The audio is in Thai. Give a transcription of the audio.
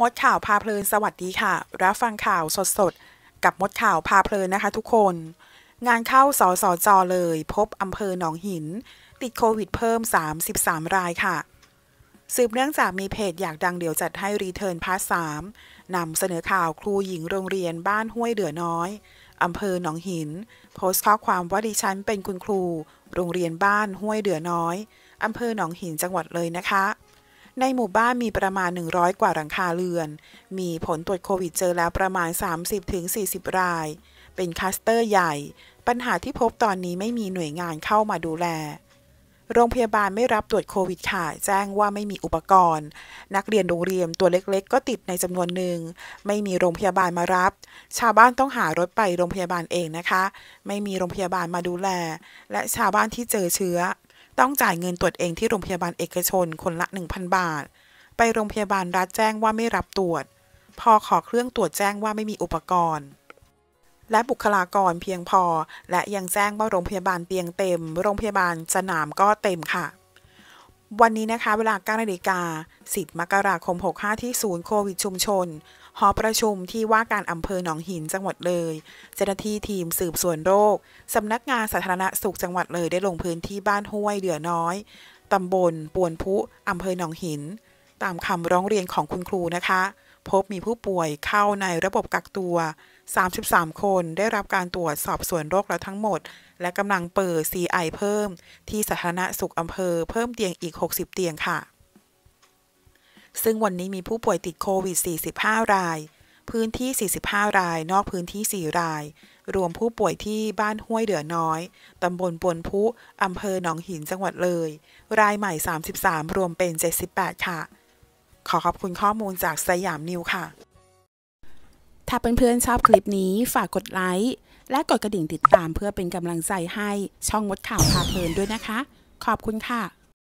มดข่าวพาเพลินสวัสดีค่ะ รับฟังข่าวสดๆ กับมดข่าวพาเพลินนะคะทุกคน งานเข้าสสจเลย พบอำเภอหนองหิน ติดโควิดเพิ่ม 33 รายค่ะ สืบเนื่องจากมีเพจอยากดังเดี๋ยวจัดให้รีเทิร์นพาร์ทสามนำเสนอข่าวครูหญิงโรงเรียนบ้านห้วยเดือน้อยอำเภอหนองหิน โพสต์ข้อความว่าดิฉันเป็นคุณครู โรงเรียนบ้านห้วยเดือน้อยอำเภอหนองหินจังหวัดเลยนะคะในหมู่บ้านมีประมาณ 100 กว่าหลังคาเรือน มีผลตรวจโควิดเจอแล้วประมาณ 30-40 ราย เป็นคัสเตอร์ใหญ่ ปัญหาที่พบตอนนี้ไม่มีหน่วยงานเข้ามาดูแล โรงพยาบาลไม่รับตรวจโควิดค่ะ แจ้งว่าไม่มีอุปกรณ์ นักเรียนโรงเรียนตัวเล็ก ๆ ก็ติดในจำนวนหนึ่ง ไม่มีโรงพยาบาลมารับ ชาวบ้านต้องหารถไปโรงพยาบาลเองนะคะ ไม่มีโรงพยาบาลมาดูแล และชาวบ้านที่เจอเชื้อต้องจ่ายเงินตรวจเองที่โรงพยาบาลเอกชนคนละ 1,000 บาท ไปโรงพยาบาลรัฐแจ้งว่าไม่รับตรวจ พอขอเครื่องตรวจแจ้งว่าไม่มีอุปกรณ์ และบุคลากรเพียงพอ และยังแจ้งว่าโรงพยาบาลเตียงเต็ม โรงพยาบาลสนามก็เต็มค่ะวันนี้นะคะ เวลา9นาฬิกา10 มกราคม 65 ที่ศูนย์โควิดชุมชนหอประชุมที่ว่าการอำเภอหนองหินจังหวัดเลย เจ้าหน้าที่ทีมสืบสวนโรค สำนักงานสาธารณสุขจังหวัดเลยได้ลงพื้นที่บ้านห้วยเดือน้อย ตำบลปวนพุอำเภอหนองหิน ตามคำร้องเรียนของคุณครูนะคะพบมีผู้ป่วยเข้าในระบบกักตัว 33 คนได้รับการตรวจสอบสวนโรคแล้วทั้งหมด และกำลังเปิด CI เพิ่ม ที่สาธารณสุขอำเภอเพิ่มเตียงอีก 60 เตียงค่ะ ซึ่งวันนี้มีผู้ป่วยติดโควิด 45 ราย พื้นที่ 45 รายนอกพื้นที่ 4 ราย รวมผู้ป่วยที่บ้านห้วยเดือน้อย ตำบลปวนพุอำเภอหนองหินจังหวัดเลย รายใหม่ 33 รวมเป็น 78 ค่ะขอขอบคุณข้อมูลจากสยามนิวค่ะ ถ้าเพื่อนๆชอบคลิปนี้ฝากกดไลค์และกดกระดิ่งติดตามเพื่อเป็นกำลังใจให้ช่องมดข่าวพาเพลินด้วยนะคะ ขอบคุณค่ะ